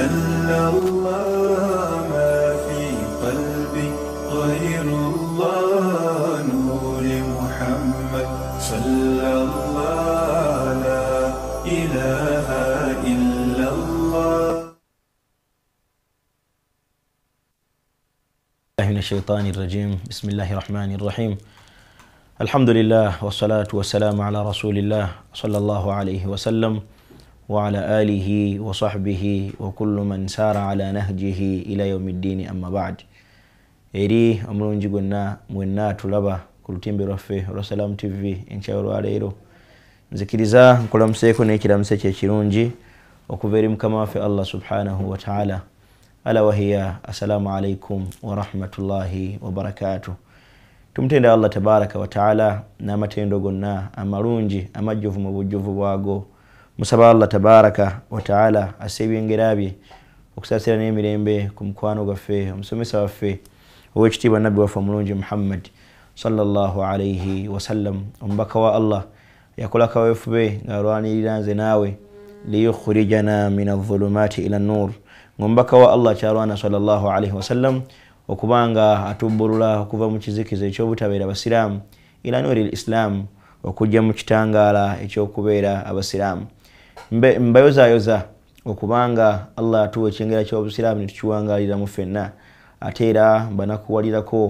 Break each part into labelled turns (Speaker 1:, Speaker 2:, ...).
Speaker 1: جل الله ما في قلبي غير الله نور محمد صلى الله لا إله إلا الله من الشيطان الرجيم بسم الله الرحمن الرحيم الحمد لله والصلاة والسلام على رسول الله صلى الله عليه وسلم وعلى آله وصحبه وكل من سار على نهجه إلى يوم الدين أما بعد إري أمرون جيقنا مونا تلبا كلتين برفي رسلام تي في إن شاء الله عليه nzikiriza nkulamuseeko n'ekiramuseko ekirungi okuva eri mukama waffe allah subhanahu wataala ala wahiya assalaamu alaikum warahmatullahi wabarakatu tumutenda allah tabaraka wataala n'amatendo gonna amalungi amajjuvu mu bujjuvu bwago musaba allah tabaraka wataala asse ebyengera bye okusaasira n'emirembe ku mukwano gwaffe omusomesa waffe owekitiibwa nabbi waffe omulungi muhammad salalaalaihi wasallam omubaka wa allah yakola kawefube nga alwanirira nze naawe liukhrijana min aulumaati ila nur ngaomubaka wa allah kyalwana salalaalaihi wasallam okuba nga atubulula okuva mu kizikiza ekyobutabeera abasiraamu ila nuri lislaam okujja mu kitangaala ekyokubeera abasiraamu mbayozayoza okubanga allah atuwa ekyengera kyobusiraamu netukiwangaliramu ffenna ate era mbanakuwalirako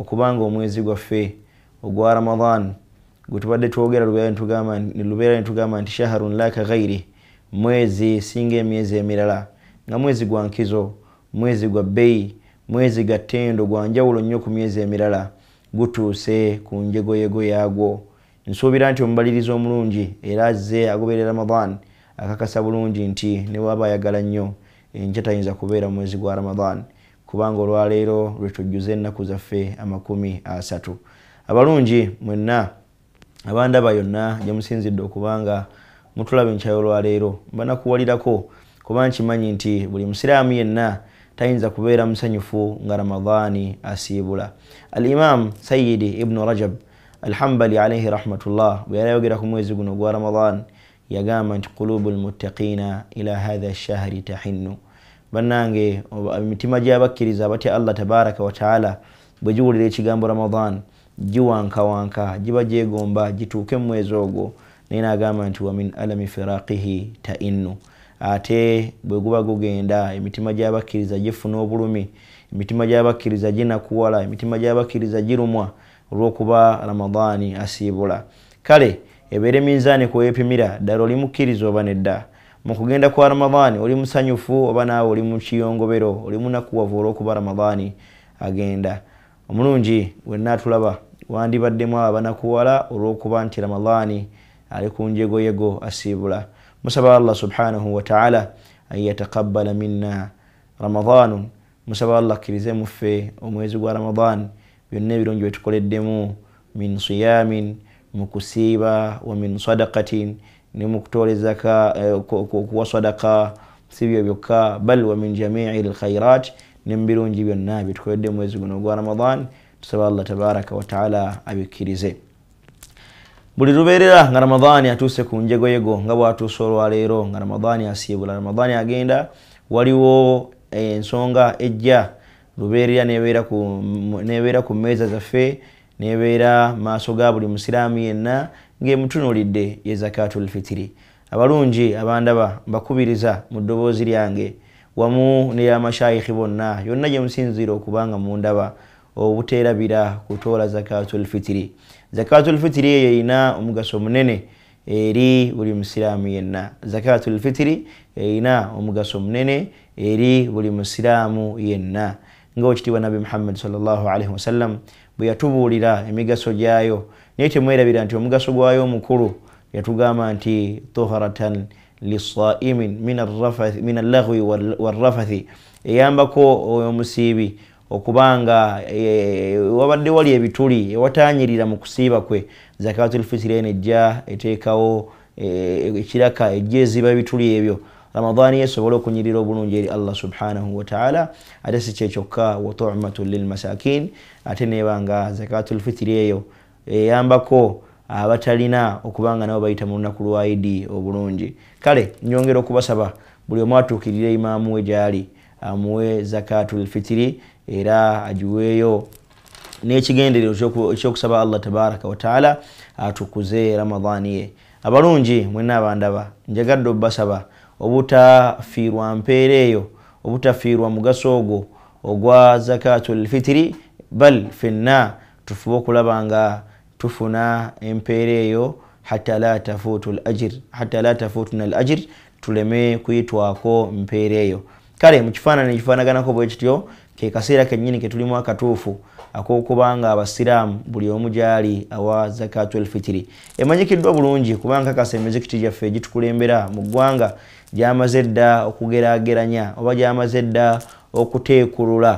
Speaker 1: okubanga omwezi gwaffe ogwa ramadan gwetubadde twogera lubeera netugamba nti shaharun laka ghairi mwezi singa emyezi emirala nga mwezi gwa nkizo mwezi gwa bbeyi mwezi gattendo gwanjawulo nnyo ku myezi emirala gutuuse ku njegoyego yagwo nsuubira nti omubaliriza omulungi era azze agoberera ramadan akakasa bulungi nti newaba ayagala nnyo enkya tayinza kubeera mumwezi gwa ramadan kubanga olwaleero lwetujjuza ennaku zaffe amakumi asatu abalungi mwenna abandaba yonna gyemusinzidde okubanga mutulaba enkyayo olwaleero mbanakuwalirako kuba nkimanyi nti buli musiraamu yenna tayinza kubeera musanyufu nga ramadaani asiibula al imaamu sayidi ibnu rajab alhambali alaihi rahmatullah bweyayogera ku mwezi guno gwa ramadan yagamba nti qulubu lmuttaqiina ila hatha shahri tahinnu bannange emitima gy'abakkiriza abatya allah tabaraka wataala bwe giwulira ekigambo ramadan giwankawanka giba gyegomba gituuke mu mwezi ogwo naye n'agamba nti wa min alami firaqihi tainnu ate bwe guba gugenda emitima gy'abakkiriza gifuna obulumi emitima gy'abakkiriza ginakuwala emitima gy'abakkiriza girumwa olwokuba ramadaani asiibula kale ebeere minzaani kwepimira ddala oli mukkiriza oba nedda mu kugenda kwa ramadaani oli musanyufu oba naawe oli mukiyongobero oli munakuwavu olwokuba ramadaani agenda omulungi wenna atulaba wandibaddemu abo banakuwala olwokuba nti ramadaani ali ku njegoyego asiibula musaba allah subhanahu wataala an yatakabala minna ramadaanu musaba allah kkirize muffe omwezi gwa ramadaani byonna ebirungi byetukoleddemu min siyamin mu kusiiba wa min sadakatin ne mu kutola ezaka eh, sadaka si byo byokka bal wa min jamii lkhairat ne mu birungi byonna byetukoledde mu mwezi guno gwa ramadan tusaba allah tabaraka wataala abikkirize buli lubeerera nga ramadaani atuuse ku njegoyego nga bwatuuse olwaleero nga ramadaani asiibula ramadaani agenda waliwo eh, ensonga ejja lubeerera neebeera ku mmeeza zaffe neebeera maaso ga buli musiraamu yenna ngaemutunulidde ye zakatulfitiri abalungi abandaba mbakubiriza mu ddoboozi lyange wamu neyamashayikhi bonna yonna gye musinziira okubanga mundaba obuteerabira kutoola zakatulfitiri zakatulfitiri eyo erina omugaso munene eri buli musiraamu yenna zakatulfitiri erina omugaso munene eri buli musiraamu yenna, yenna. ngaokitibwa nabi muhammadi salllah alaihi wasallam bwe yatubuulira emigaso gyayo naye temwerabira nti omugaso gwayo omukulu yatugamba nti tuharatan lisaimin min allahwi warafathi eyambako omusiibi okuba nga e, wabadde wali ebituli ewatanyirira mu kusiiba kwe zakatulfisireni ejja eteekawo e, ekiraka ejja eziba ebituli ebyo ramadaani esobole okunyirira obulungi eri allah subhanahu wataala ate si kyekyokka wa tumatun lilmasakin ate nebanga zakatu lfitiri eyo eyambako abatalina okubanga nabo bayita mu lunaku lwa idi obulungi kale nyongera okubasaba buli omu atuukirira imaamu we gyali amuwe zakatu lfitiri era agiweeyo n'ekigendero ekyokusaba allah tabaraka wataala atukuze ramadaani ye abalungi mwena abandaba njagadde obbasaba obutafiirwa mpeera eyo obutafiirwa mugaso ogwo ogwa zakaatu lfitiri bal fenna tufube okulaba nga tufuna empeera eyo hatta la tafuutuna al ajiri tuleme kuyitwako mpeera eyo kale mukifaananikifaanaganako bwekityo kekaseera kennyini ketulimu akatuufu ke akokuba nga abasiraamu buli omu gyali awa zakat elfitiri emanyikiddwa bulungi kubanga kakasa emizikiti gyaffe egitukulembera mu ggwanga gyamaze dda okugerageranya oba gyamaze dda okuteekulula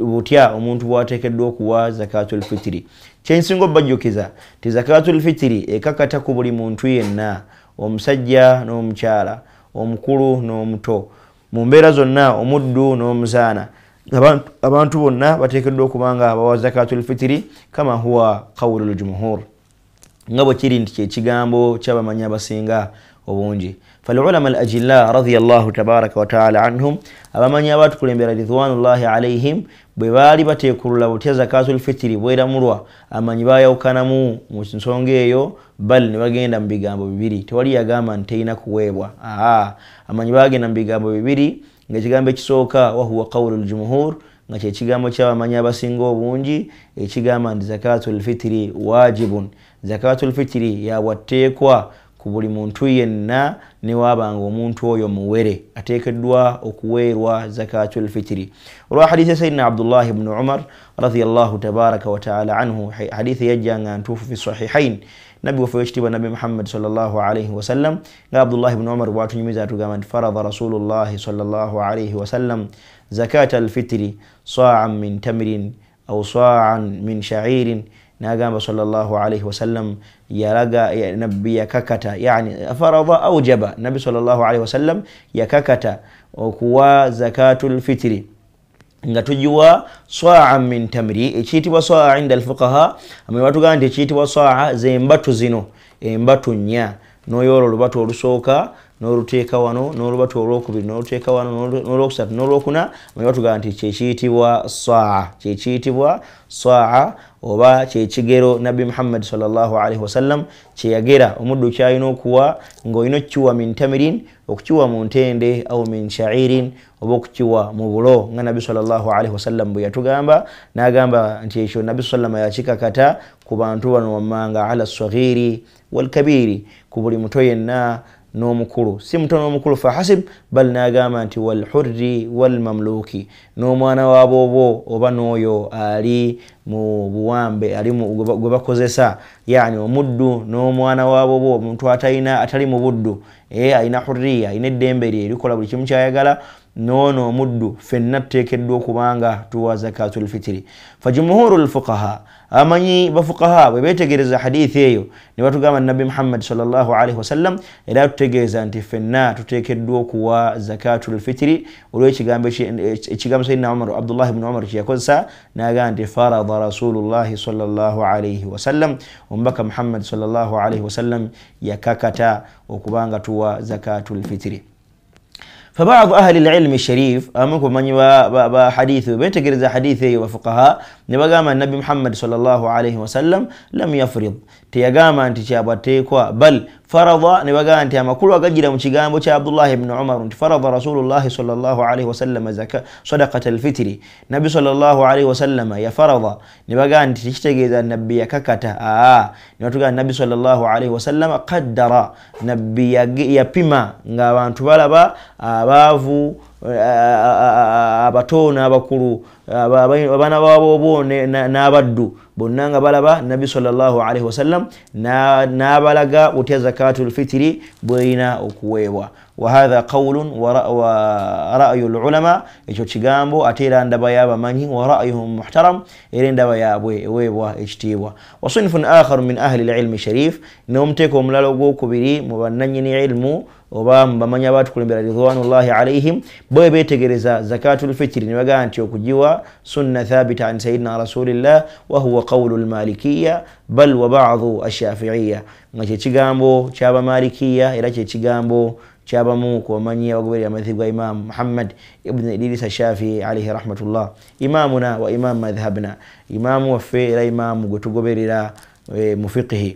Speaker 1: butya omuntu bwateekeddwa okuwa zakat elfitiri kyensinga obajjukiza ti zakat elfitiri ekakata ku buli muntu yenna omusajja n'omukyala omukulu n'omuto mu mbeera zonna omuddu n'omuzaana abantu bonna bateekeddwa okuba nga bawa zakatulfitiri kama huwa kawulu ljumhur nga bwekiri nti kyekigambo kyabamanyi abasinga obungi falulama alajilla radiallahu tabaraka wataala anhum abamanyi abatukulembera ridwanullahi alaihim bwe baali batekulula butya zakatulfitiri bweramulwa amanyi bayawukanamu mu nsonga eyo bal ne bagenda mu bigambo bibiri tewali yagamba ntiterina kuweebwa amanyi bagenda mu bigambo bibiri ngaekigambo ekisooka wahuwa qawulu ljumhur nga kyekigambo kyabamanyi abasinga obungi ekigamba nti zakatulfitiri wajibun zakatulfitiri yabwateekwa ku buli muntu yenna newabanga omuntu oyo muwere ateekeddwa okuweerwa zakatul fitiri olwa hadisi ya sayidina abdullahi bnu umar radiallahu tabaraka wataala anhu hadithi yajjanga ntuufu fi sahihain nabbi waffe wekitiibwa nabbi muhammad salllah alaihi wasallam nga abdullahi bnu umar bwatunyumiza atugamba nti farada rasulullahi salllah alaihi wasallam zakata alfitiri saan min tamirin au saan min shairin nagamba sawsalam yalaga nabbi yakakata yani farada aujaba nabbi sawsalam yakakata okuwa zakatu lfitiri nga tugiwa saa min tamri ekiyitibwa saa inda alfuqaha amebatugamba nti ekiyitibwa saa zembatu zino embatu nnya noyoola olubatu olusooka noluteeka wano nolubatu olwokubiri noluteeka wano nolwokusatu nolwokuna amebatugamba nti kyekiyitibwa saa kyekiyitibwa saa oba kyekigero nabbi muhammadi salllahalihi wasallam kyeyagera omuddu kyalina okuwa ngaolina okukiwa mintamirin okukiwa mu ntende au min shairin oba okukiwa mu bulo nga nabbi salllahalihi wasallam bwe yatugamba nagamba nti ekyo nabbi salama yakikakata ku bantu bano wammanga ala sagiri walkabiri ku buli muto yenna n'omukulu si muto n'omukulu fahasib bal nagamba nti walhurri walmamluki n'omwana waboobo oba n'oyo ali mu buwambe ali gwe bakozesa yani omuddu n'omwana waboobo omuntu atalina atali mu buddu e eh, alina hurriya alina eddembe lye erikola buli kimu kyayagala noono omuddu fenna tuteekeddwa okubanga tuwa zakatu lfitiri fajumuhuru lfuqaha amanyi bafuqaha bwe beetegereza hadithi eyo ne batugamba nabi muhammadi salllahalihi wasallam era tutegeeza nti fenna tuteekeddwa okuwa zakatu lfitiri olwekigambo ekigambo sayidina omar abdullahi bni omar kyeyakozesa nagamba nti farada rasulullahi salllahalaihi wasallam omubaka muhammadi salllahalaihi wasallam yakakata okubanga tuwa zakatu lfitiri فبعض أهل العلم الشريف آه، منكم من با حديثه بيتقرز حديثه وفقهاء نبقى من النبي محمد صلى الله عليه وسلم لم يفرض تيقام أنت تيابتيكوا بل farada ne bagamba nti amakulu agajira mu kigambo kya abdullahi bni umaru nti farada rasulullahi sadakata alfitiri nabbi salllahalihi wasallama yafarada ne bagamba nti tekitegeeza nabbi yakakata aa ne batugamba nabbi salllahalihi wasallama qaddara nabbi yapima ng'abantu balaba abaavu abato n'abakulu abaana bababoobone n'abaddu bonna nga balaba nabbi salllahalihi wasallam n'abalaga butya zakaatu lfitiri bwerina okuweebwa wahatha qawlun wa rayu lulama ekyo kigambo ate era ndaba yabamanyi wa rayuhum muhtaram era endaba yaabwe eweebwa ekitiibwa wa sinfun akharu min ahli lilmi sharif n'omuteeka omulala ogwokubiri mu bannanyini ilmu oba mubamanyi abatukulembera ridwanullahi alaihim bwe beetegereza zakaatu lfitiri ne bagaa nti okugiwa سنة ثابتة عن سيدنا رسول الله وهو قول المالكية بل وبعض الشافعية نجي تشيغامبو شابا مالكية إلى تشيغامبو شابا موك ومن يوغبر إمام محمد ابن إدريس الشافعي عليه رحمة الله إمامنا وإمام مذهبنا إمام وفي إلى إمام وغتوغبر إلى إيه، مفقه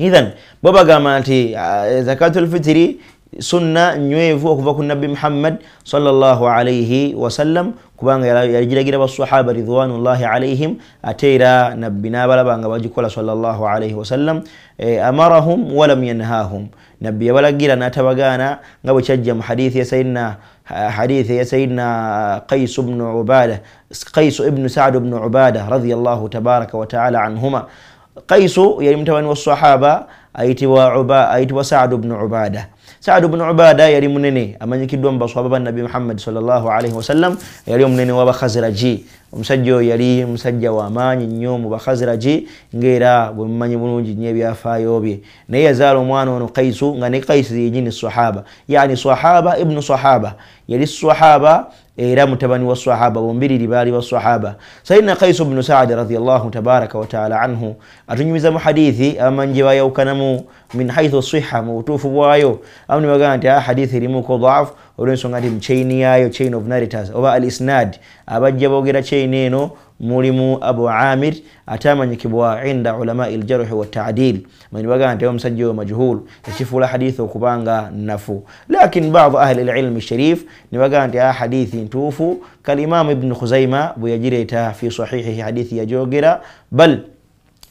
Speaker 1: إذن بابا قامت آه، زكاة الفتري sunna nywevu okuva ku nabbi muhammad salllah alaihi wasallam kubanga yagiragira basahaba ridwanullahi alaihim ate era nabbi n'abalaba nga bagikola salllah alaihi wasallam amarahum walam yanhahum nabbi yabalagira n'atabagaana nga bwe kyajja mu hadithi ya sayidina حديث يا سيدنا قيس بن عبادة قيس ابن سعد بن عبادة رضي الله تبارك وتعالى عنهما قيس يعني متوان والصحابة أيتوا عبا أيتوا سعد بن عبادة سعد بن عبادة يري منني أما يكيدون بصوابة النبي محمد صلى الله عليه وسلم يري منني وابا خزرجي omusajja oyo yali musajja wamaanyi nnyo mubakhaziragi ngaera bwemumanyi bulungi nyo ebyafaayo bye naye yazaala omwana ono kaisu nga ne kaisu yenyini sahaba yani sahaba ibnu sahaba yali sahaba era mutabani wa sahaba bombiriri baali ba sahaba sayidina kaisu bnu saadi raillah tabaraka wataala anhu atunyumiza muhadithi abamanyi bayawukanamu min haithu siha mu butuufu bwayo abo ni bagamba nti ah, hadithi erimuko dhaafu olwensonga nti muchain yayo chain of narrators oba al isnad abajja boogera chain eno mulimu abu amir atamanyikibwa inda ulamai ljarhi waltadil manibagaa nti omusajja yo majhul ekifuula hadithi okubanga nafu lakin badu ahli lilmi sharif nibagaa nti a ah, hadithi ntuufu kalimamu ibni khuzaima bwe yagireeta fi sahihihi hadithi yajogera bal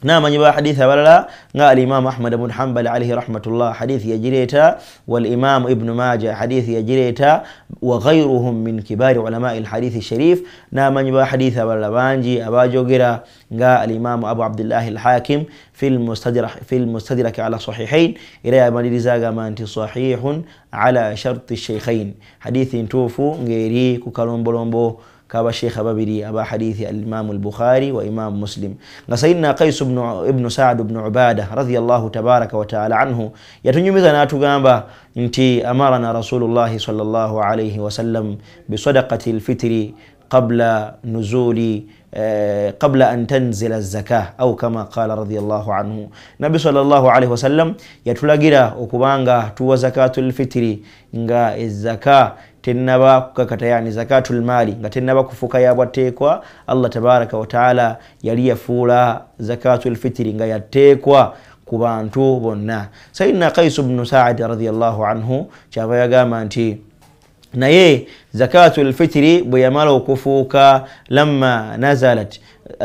Speaker 1: نا نعم، من نجيب حديث ولا قال الإمام أحمد بن حنبل عليه رحمة الله حديث يجريتا والإمام ابن ماجه حديث يجريتا وغيرهم من كبار علماء الحديث الشريف نا نعم، من نجيب حديث ولا بانجي أبا جوجرا قال الإمام أبو عبد الله الحاكم في المستدرك في المستدرك على صحيحين إلى ما رزاق ما أنت صحيح على شرط الشيخين حديث توفو غيري كوكالومبولومبو كابا شيخ بابري أبا حديث الإمام البخاري وإمام مسلم سيدنا قيس بن ابن سعد بن عبادة رضي الله تبارك وتعالى عنه يتنجمذنا تقامبا انتي أمرنا رسول الله صلى الله عليه وسلم بصدقة الفطر قبل نزول آه، قبل أن تنزل الزكاة أو كما قال رضي الله عنه نبي صلى الله عليه وسلم يتلقى أكبانغا تو زكاة الفطر إنغا الزكاة tenaba kukakata yani zakatu lmaali nga tenaba kufuuka yabwateekwa allah tabaraka wataala yali yafuula zakatu lfitiri nga yateekwa ku bantu bonna sayidina kaisu bnu saadi radiallahu anhu kyava yagamba nti naye zakatu lfitiri bwe yamala okufuuka lamma nazalat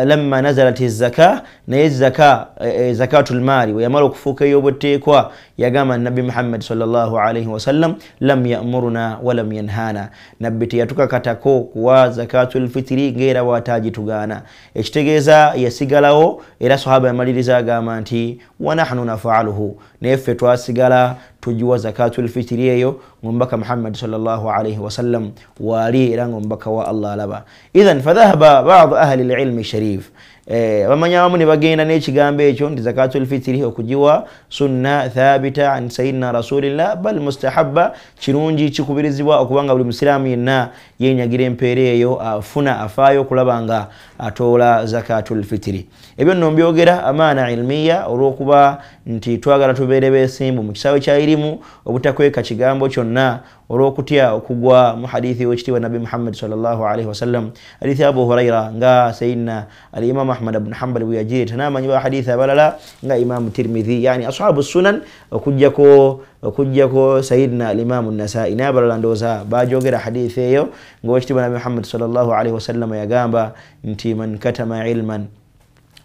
Speaker 1: lamma nazalat zaka naye zaka eh, eh, zakatu lmaali bwe yamala okufuuka eyobweteekwa yagamba nabbi muhammadi salllah alaihi wasallam lam yamuruna walam yanhana nabbi teyatukakatako kuwa zakatu lfitiri ngaera watagitugaana ekitegeeza yasigalawo era sahaba yamaliriza agamba nti wanahnu nafaaluhu naye ffe twasigala tujuwa zakatul fitiri eyo ngombaka muhammadi sawasalam waali era ngombaka wa allah alaba ithan fadhahaba badu ahli lilmi sharif eh, bamanya wamu ne bagenda n'ekigambo ekyo nti zakatul fitiri okugiwa sunna thabita an sayidina rasulillah bal mustahaba kirungi kikubirizibwa okubanga buli musiraamu yenna yenyagira empeera eyo afuna afaayo okulaba nga atola zakatul fitiri ebyo nno mbyogera amaana ilmiya olw'okuba nti twagala tubeere beesimbu mu kisaawe kyayirimu obutakweka kigambo kyonna olw'okutya okugwa mu hadithi wekitiibwa nabi muhammadi salllahalaihi wasallam hadithi abu huraira nga sayidina alimam ahmad bnu hambali bwe yagireeta n'amanyi ba hadithi abalala nga imaamu tirmidhi yani ashabu sunan okujjako okujjako sayidina alimamu nasai n'abalala ndowooza bajogera hadithi eyo ngaowekitiibwa nabi muhammadi salllahalaihi wasallama yagamba nti man katama ilman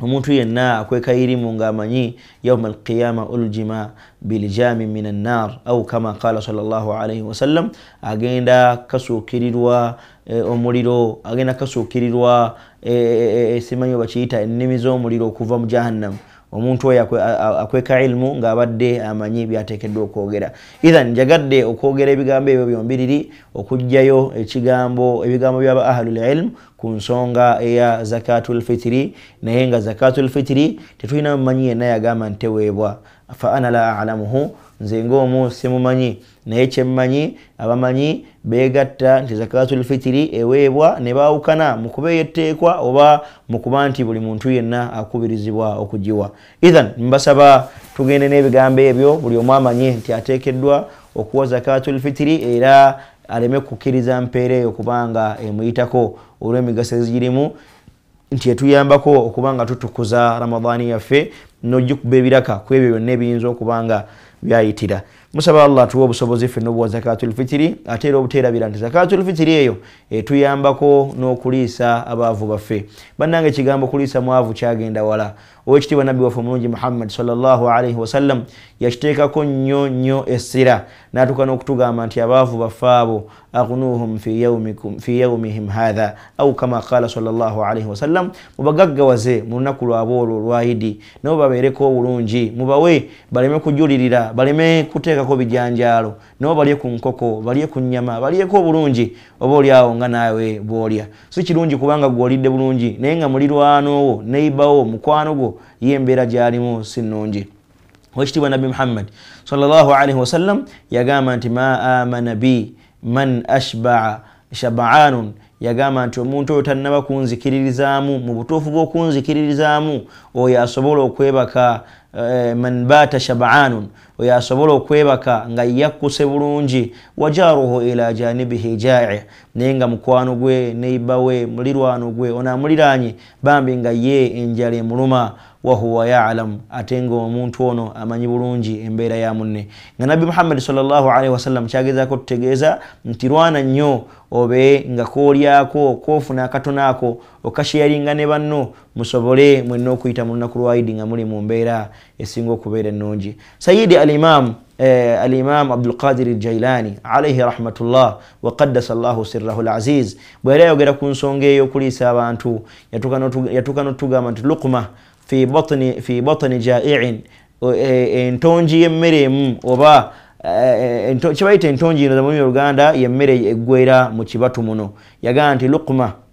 Speaker 1: omuntu yenna akweka irimu ngaamanyi yauma alqiyama uljima bilijami min annar au kama qala sal llah alaihi wasallam agenda kasuukirirwa eh, omuliro agenda kasuukirirwa esimanyi eh, eh, obakiyita ennimi z'omuliro okuva mu jahannamu omuntu oyo akweka ilimu ngaabadde amanyi byateekeddwa okwogera ithan njagadde okwogera ebigambo ebyo byombiriri okugjayo ekigambo ebigambo byaba ahlulilm ku nsonga eya zakatu lfitiri naye nga zakatu lfitiri tetulina mumanyi yenna yagamba ntiteweebwa faana la alamuhu nze ngaomu simumanyi naye kyemmanyi abamanyi begatta nti zakatulfitiri eweebwa ne baawukana mu kubeeyo etteekwa oba mu kuba nti buli muntu yenna akubirizibwa okugiwa ethan mbasaba tugende n'ebigambo ebyo buli omu amanyi nti ateekeddwa okuwa zakatulfitiri era aleme kukkiriza mpeera eyo kubanga emuyitako olw'emigaso ezigirimu nti etuyambako okuba nga tutukuza ramadaani yaffe nojukuba ebiraka kwebyo byonna ebiyinza okubanga byayitira musaba allah atuwa obusobozi ffenna obuwa zakatulfitiri ate era obuteerabira nti zakatulfitiri eyo etuyambako n'okuliisa abaavu baffe bannanga ekigambo kuliisa mwavu kyagenda wala owekitiibwa nabbi waffe mulungi muhammad salalaalaihi wasallam yakiteekako nnyo nnyo essira n'atuuka n'okutugamba nti abaavu baffe abo aghnuuhum fi yaumihim haatha au kama qaala salalaalaihi wasallam mubagaggawaze mu lunaku lwabe olwo olwayidi nabo babeereko obulungi mubawe baleme kujulirira baleme kuteeka balyeko bijanjaalo nabo balye ku nkoko balye ku nnyama balyeko obulungi oba oliawo nga naawe bwolya si kirungi kubanga gwolidde bulungi naye nga mulirwanowo neibawo mukwano gwo yembeera gyalimu si nnungi wekitiibwa nabi muhammad salllah wasallam yagamba nti ma amana bi man ashbaa shabaanun yagamba nti omuntu oyo tannaba kunzikiririzaamu mu butuufu bw'okunzikiririzaamu oyo asobola okwebaka Eh, manbaata shabaanun oyo asobola okwebaka nga yakkuse bulungi wajaaruhu ila janibihi jaaia naye nga mukwano gwe neibawe mulirwano gwe onoamuliranye bambi nga ye enjala emuluma wahuwa yalam ate nga omuntu ono amanyi bulungi embeera ya munne nga nabbi muhammadi salllahualihi wasallam kyagezaako tutegeeza nti lwana nnyo obe nga koolyako koofuna akatono ako okasheyaringa ne banno musobole mwenna okuyita mu lunaku lwaidi nga muli mu mbeera esinga okubeera ennungi sayidi alimamu eh, alimamu abdulqadiri jailani alaihi rahmatullah waqadasa llahu sirrahu laziz bwe yali ayogera ku nsonga eyo okuliisa abantu yatuuka n'otugamba nti luqma في بطن في بطن جائع انتونجي يمريم وبا انتو شبايت انتونجي نظام يورغاندا يمري غويرا مچباتو منو يغانتي لقمه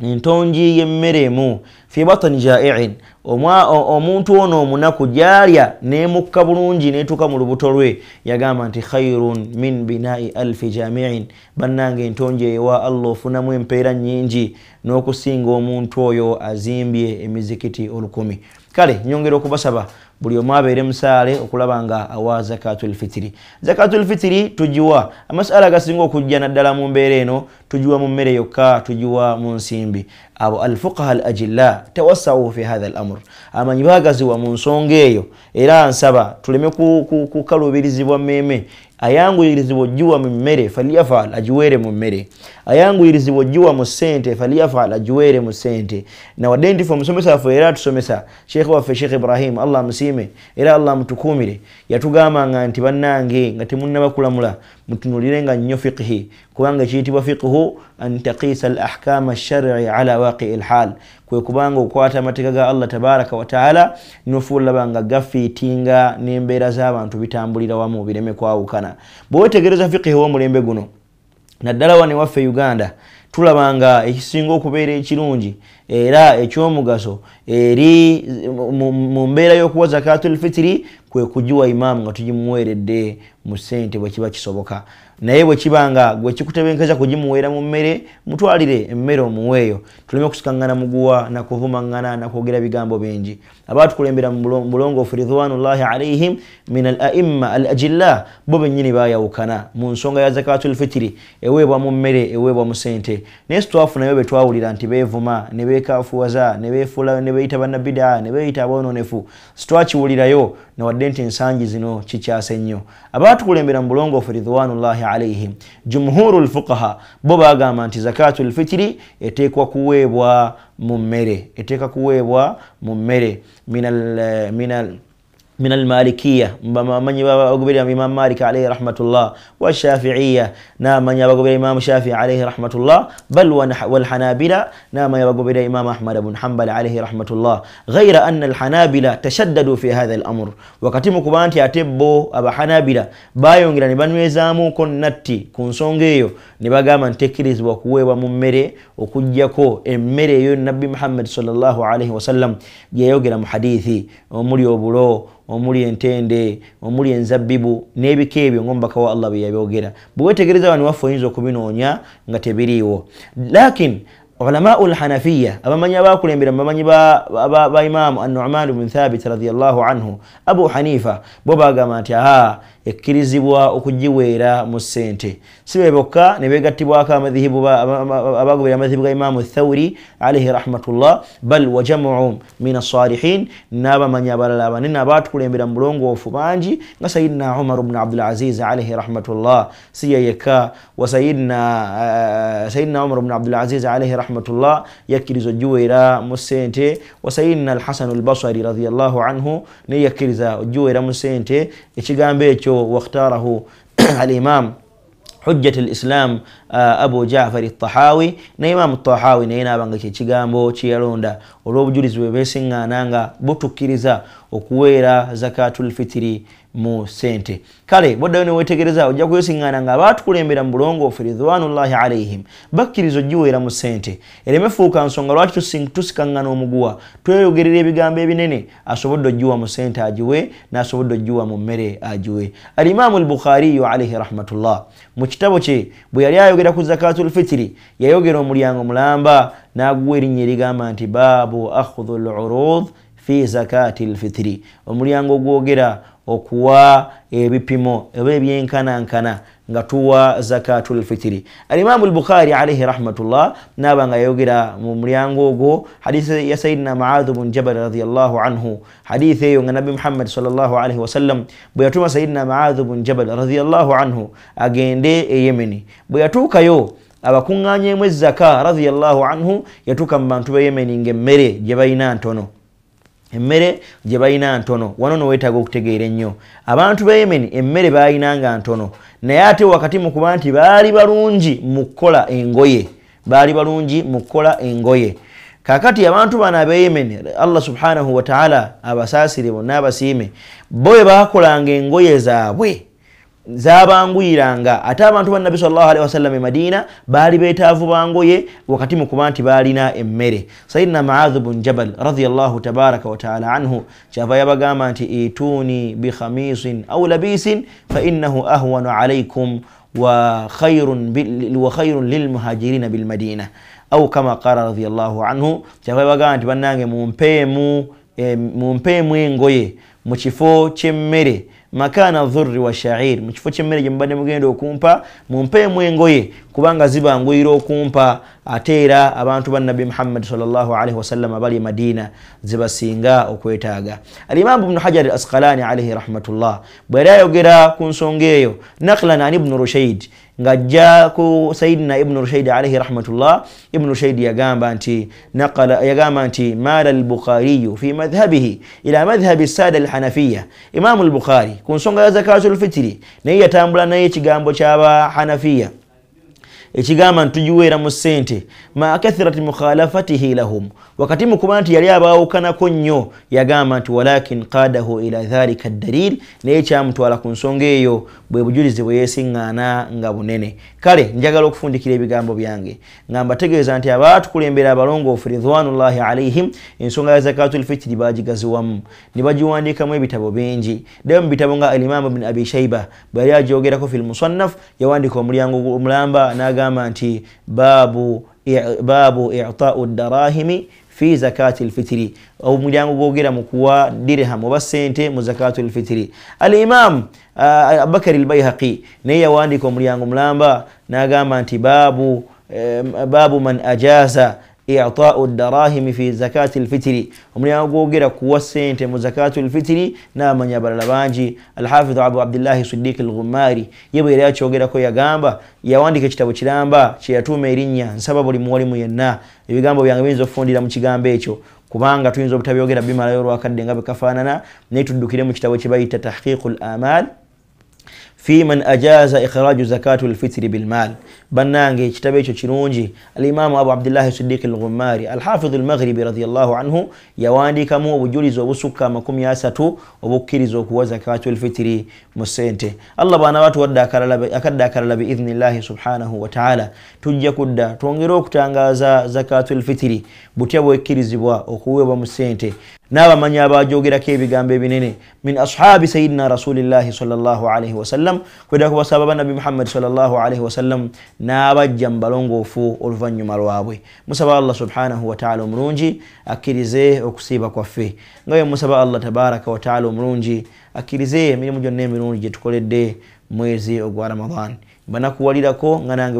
Speaker 1: entonji y'emmere emu fi batani jaiin omuntu ono omunaku gyalya nemukka bulungi netuuka mu lubuto lwe yagamba nti khairun min binai alfi jamiin bannanga entonji eyowa allah ofunamu empeera nyingi n'okusinga omuntu oyo azimbye emizikiti olukumi kale nyongera okubasaba buli omu abeere musaale okulaba nga awa zakatulfitiri zakatulfitiri tugiwa amasaala agasinga okujja naddala mu mbeera eno tugiwa mu mmere yokka tugiwa mu nsimbi abo alfuqaha al ajilla tawassawu fi hatha al amur amanyi baagaziwa mu nsonga eyo era nsaba tuleme kukalubirizibwa mmeme ayangu ilizibojua mumere faliyafal ajuwere mummere ayangu ilizibojua musente faliyafal ajuwere musente na wadentifo musomesa waffe era tusomesa sheekhe waffe shekhe ibrahim allah musime era allah mutukuumire nga nti bannange nga temunnabakulamula mutunulire nga nnyo fiqhi kubanga ekiyitibwa fiqhu antakisa lahkama sharii ala waqii lhal kwekubanga okwata amateeka ga allah tabaraka wataala nofuulabanga gafiitinga nembeera zabantu bitambulira wamu bireme kwawukana bwewetegereza fikihi womulembe guno naddala wane waffe uganda tulabanga ekisinga okubeera ekirungi era ekyomugaso eri mu mbeera y'okuwa zakatulfitiri kwekugiwa imaamu nga tugimuweeredde mu sente bwekiba kisoboka naye bwekiba nga gwekikutebenkeza kugimuweera mu mmere mutwalire emmere omuweeyo tuleme okusikangana muguwa nakuvumangana nakwogera bigambo bingi abatukulembera mu bulongoofu ridwanullahi alaihim min al aima al ajilla bo benyini bayawukana mu nsonga ya zakatu lfitiri eweebwa mu mmere eweebwa mu sente naye sitwafu nayo betwawulira nti beevuma nebekafuwaza nebeyita bannabidaa nebeyita abononefu sitwakiwulirayo newadde nti ensangi zino kikyase nnyo abatukulembera mu bulongoofu ridwanullahi alaihim jumhuru lfuqaha bo bagamba nti zakatu lfitiri etekwa kuweebwa mu mmere eteeka kuweebwa mu mmere minal, eh, minal من المالكية من يبقى يعني إمام مالك عليه رحمة الله والشافعية نعم من يبقى إمام شافعي عليه رحمة الله بل والحنابلة نعم يبقى إمام أحمد بن حنبل عليه رحمة الله غير أن الحنابلة تشددوا في هذا الأمر وكتم كبانت يتبو أبا حنابلة بايون إلى نبان ويزامو كن نتي كن سونجيو نبقى من تكريز وكوي وممري وكجيكو emmere eyo nabbi محمد صلى الله عليه وسلم mu محديثي ومريو obulo omuli entende omuli enzabbibu n'ebika ebyo ngaomubaka wa allah bwe yabyogera bwewetegereza wani waffe oyinza okubinoonya nga tebiriiwo lakin ulamau lhanafiya abamanyi abakulembera mubamanyi baimamu anumanu bnu thabit radiallahu anhu abu hanifa bo bagamba nti aa ekkirizibwa okugiweera mu ssente si bebokka ne beegattibwako abagobera amadhibu ga imaamu thawri alaihi rahmatullah bal wajamuu min asalihin n'abamanyi abalala abanene abatukulembera mu bulongoofu bangi nga sayidina umar bni abdulaziz alaihi rahmatullah si yeyekka wasayidina eh, umar bni abdulaziz alaihi rahmatullah yakkiriza ojiweera mu ssente wa sayidina alhasanu albasari radiallahu anhu ne yakkiriza ojiweera mu ssente ekigambo ekyo واختاره الإمام حجة الإسلام Uh, abu jafar tahawi ne imamu tahawi naye nabanga kyekigambo kyeyalonda olwobujulizi bwe besiŋŋaana nga butukkiriza okuweera zakatulfitiri mu sente kale boddayo neweetegereza ojja kwesiŋŋaana nga abaatukulembera mu bulongoofu ridwanullahi alaihim bakkiriza ojjiweera mu sente ereme fuuka nsonga lwaki tusikaŋŋana omuguwa tweyogerera ebigambo ebinene asobodde ojjiwa mu sente agiwe n'asobodde ojjiwa mu mmere agiwe alimamu albukhariyu alaihi rahmatullah mu kitabo kye bwe yali ayo yayogera ku zakatu lfitiri yayogera omulyango mulamba naguwa erinnya erigamba nti baabu ahudhu lurud fi zakati lfitiri omulyango gwogera okuwa ebipimo oba ebyenkanankana ngatuwa tuwa zakatul fitiri alimamu lbukhari alaihi rahmatullah naba nga yogera mu mulyango ogwo hadithi ya sayidina maadhu bun jabal radiallahu anhu hadithi eyo nga nabi muhammad salllahu wasallam bwe yatuma sayidina maadhu bun jabal radiallahu anhu agende eyemeni bwe yatuukayo abakuŋŋaanyemu ezaka radiallahu anhu yatuuka mu bantu b'eyemeni ngaemmere gye balina ntono emmere gye balina ntono wano noweetaaga okutegeera ennyo abantu ba yemeni emmere baalinanga ntono naye ate wakati mukuba nti baali balungi mu kukola engoye baali balungi mu kukola engoye kakati abantu bano aba yemeni allah subhanahu wataala abasaasire bonna abasiime bo bwe baakolanga engoye zaabwe zabangwiranga ate abantu banabi sawasalam emadina baali betaavu bangoye wakati mukuba nti balina emmere sayidina maadhu bun jabal radiallah tabaraka wataala anhu kyava yabagamba nti ituuni bikhamisin au labisin fainahu ahwanu alaikum wakhairun lilmuhajirina bilmadina au kama qala radiallah anhu kyava yabagamba nti banange mumpeemu eh, engoye mu kifo kyemmere eh, makana dhurri wa shair mukifo kyemmere gyemubadde mugenda okumpa mumpeemu engoye kubanga zibanguyira okumpa ate era abantu bannabi muhammad sallali wasalama bali madina zibasinga okwetaaga alimamu bnu hajar asqalani alaihi rahmatullah bwe yali ayogera ku nsonga eyo naklan ani bnu rushaid ng'ajjako sayidina ibunu rushaidi alaihi rahmatullah ibunu rushaidi yagamba nti yagamba nti mala albukhariyu fi madhhabihi ila madhhabi sada alhanafiya imamu albukhari ku nsonga ya zakatu lfitiri naye yatambula naye ekigambo kyabahanafiya ekigamba nti tugiweera mu ssente ma kathirat mukhalafatihi lahum wakati mukuba nti yali abawukanako nnyo yagamba nti walakin qadahu ila dhalika ddalil naye kyamutwala ku nsonga eyo bwe bujulizi bwe yeesiŋŋaana nga bunene kale njagala okufundikira ebigambo byange nga mbategeeza nti abaatukulembera abalongoofu ridwanullahi alaihim ensonga ya zakatu lfitiri baagigaziwamu ne bagiwandiikamu ebitabo bingi ddayo mu bitabo nga alimamu bini abi shaiba bwe yali agyogerako fi lmusannaf yawandiika omulyango omulamba n'agamba nti baabu baabu itau ddarahimi fi zakati lfitiri omulyango gwogera mukuwa dirham oba sente mu zakati lfitiri alimamu uh, abubakari lbaihaqi naye yawandiika omulyango mulamba nagamba nti babu, eh, um, babu man ajaza itau darahimi fi zakati lfitiri omulimu gwogera kuwa sente mu zakati lfitiri namanya abalala bangi alhafidhu abu abdillahi sidiki lghumari yebwera yakyogerako yagamba yawandika ekitabo kiramba kyeyatuuma erinnya nsaba buli muwalimu yenna ebigambo byange biyinza okufundira mu kigambo ekyo kubanga tuyinza obutabyogera bimalayo olwakadde nga bekafaanana naye tuddukire mu kitabo kyebayita tahqiqu lamal fiman ajaza ikhiraju zakatu lfitiri bilmal banange ekitabo ekyo kirungi alimaamu abu abdillahi sidiiki lghumari alhafidhu lmaghribi radiallahu anhu yawandiikamu obujulizi obusukka 3 obukkiriza okuwa zakatu lfitiri mu sente allah bwana batuwaddeakadde akalala biidhnillahi subhanahu wataala tujja kudda twongere okutangaza zakatu lfitiri butya bwekkirizibwa okuweebwa mu sente n'abamanyi abajogerako ebigambo ebinene min ashabi sayidina rasulillahi sallaalihi wasallam kwedda kubasaba banabi muhammadi sallaalihi wasallam n'abajja mu balongoofu oluvannyuma lwabwe musaba allah subhanahu wataala omulungi akkirize okusiiba kwaffe nga we musaba allah tabaraka wataala omulungi akkirize emirimu gyonna emirungi gyetukoledde mwezi ogwa ramadan banakuwalirako nga nange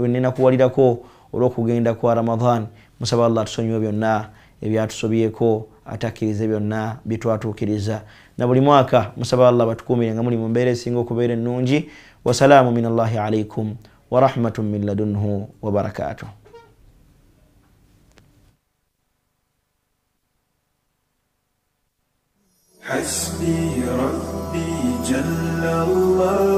Speaker 1: wenenakuwalirako olw'okugenda kwa ramadan musaba allah atusonyiwe byonna ebyatusobyeko atakkirize byonna byetwatuukiriza na buli mwaka musaba allah batukuumirenga muli mu mbeera esinga okubeera ennungi wasalaamu min allahi alaikum ورحمة من لدنه وبركاته حسبي ربي جل الله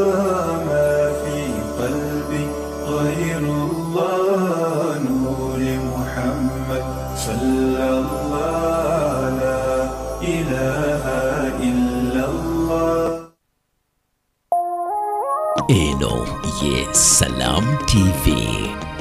Speaker 1: लिए सलाम टीवी